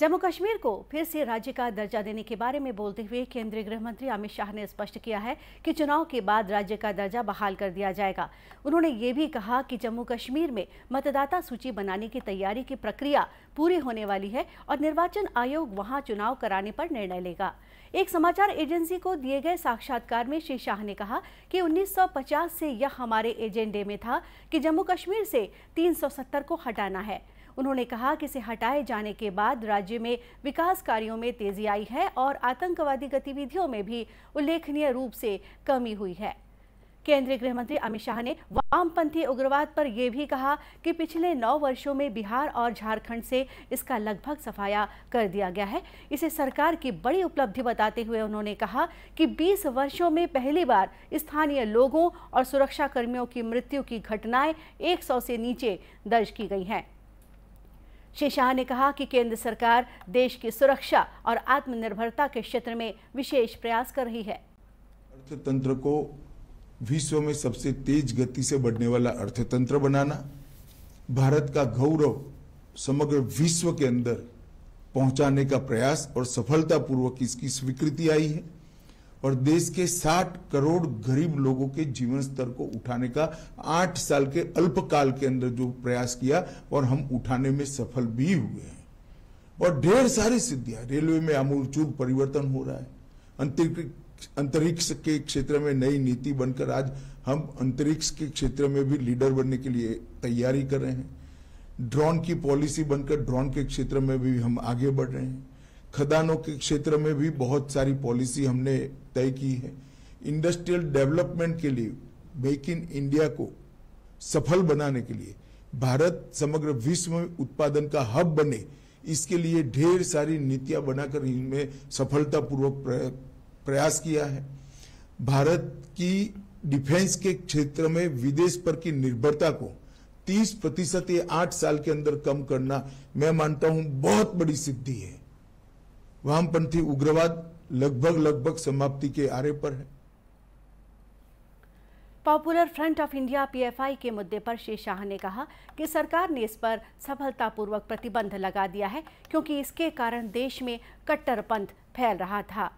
जम्मू कश्मीर को फिर से राज्य का दर्जा देने के बारे में बोलते हुए केंद्रीय गृह मंत्री अमित शाह ने स्पष्ट किया है कि चुनाव के बाद राज्य का दर्जा बहाल कर दिया जाएगा उन्होंने ये भी कहा कि जम्मू कश्मीर में मतदाता सूची बनाने की तैयारी की प्रक्रिया पूरी होने वाली है और निर्वाचन आयोग वहाँ चुनाव कराने पर निर्णय लेगा एक समाचार एजेंसी को दिए गए साक्षात्कार में श्री शाह ने कहा कि 1950 से यह हमारे एजेंडे में था कि जम्मू कश्मीर से 370 को हटाना है उन्होंने कहा कि इसे हटाए जाने के बाद राज्य में विकास कार्यों में तेजी आई है और आतंकवादी गतिविधियों में भी उल्लेखनीय रूप से कमी हुई है केंद्रीय गृह मंत्री अमित शाह ने वामपंथी उग्रवाद पर यह भी कहा कि पिछले नौ वर्षों में बिहार और झारखंड से इसका लगभग सफाया कर दिया गया है इसे सरकार की बड़ी उपलब्धि बताते हुए उन्होंने कहा कि 20 वर्षों में पहली बार स्थानीय लोगों और सुरक्षा कर्मियों की मृत्यु की घटनाएं 100 से नीचे दर्ज की गई हैं श्री शाह ने कहा कि केंद्र सरकार देश की सुरक्षा और आत्मनिर्भरता के क्षेत्र में विशेष प्रयास कर रही है अर्थतंत्र को विश्व में सबसे तेज गति से बढ़ने वाला अर्थतंत्र बनाना भारत का गौरव समग्र विश्व के अंदर पहुंचाने का प्रयास और सफलतापूर्वक इसकी स्वीकृति आई है और देश के 60 करोड़ गरीब लोगों के जीवन स्तर को उठाने का आठ साल के अल्पकाल के अंदर जो प्रयास किया और हम उठाने में सफल भी हुए हैं और ढेर सारी सिद्धियां रेलवे में आमूलचूल परिवर्तन हो रहा है अंतरिक्ष के क्षेत्र में नई नीति बनकर आज हम अंतरिक्ष के क्षेत्र में भी लीडर बनने के लिए तैयारी कर रहे हैं ड्रोन की पॉलिसी बनकर ड्रोन के क्षेत्र में भी हम आगे बढ़ रहे हैं खदानों के क्षेत्र में भी बहुत सारी पॉलिसी हमने तय की है इंडस्ट्रियल डेवलपमेंट के लिए मेक इन इंडिया को सफल बनाने के लिए भारत समग्र विश्व में उत्पादन का हब बने इसके लिए ढेर सारी नीतियां बनाकर इनमें सफलतापूर्वक प्रयास किया है भारत की डिफेंस के क्षेत्र में विदेश पर की निर्भरता को 30 प्रतिशत या आठ साल के अंदर कम करना मैं मानता हूं बहुत बड़ी सिद्धि है वामपंथी उग्रवाद लगभग लगभग समाप्ति के आरे पर है popular front of India PFI के मुद्दे पर श्री शाह ने कहा कि सरकार ने इस पर सफलतापूर्वक प्रतिबंध लगा दिया है क्योंकि इसके कारण देश में कट्टरपंथ फैल रहा था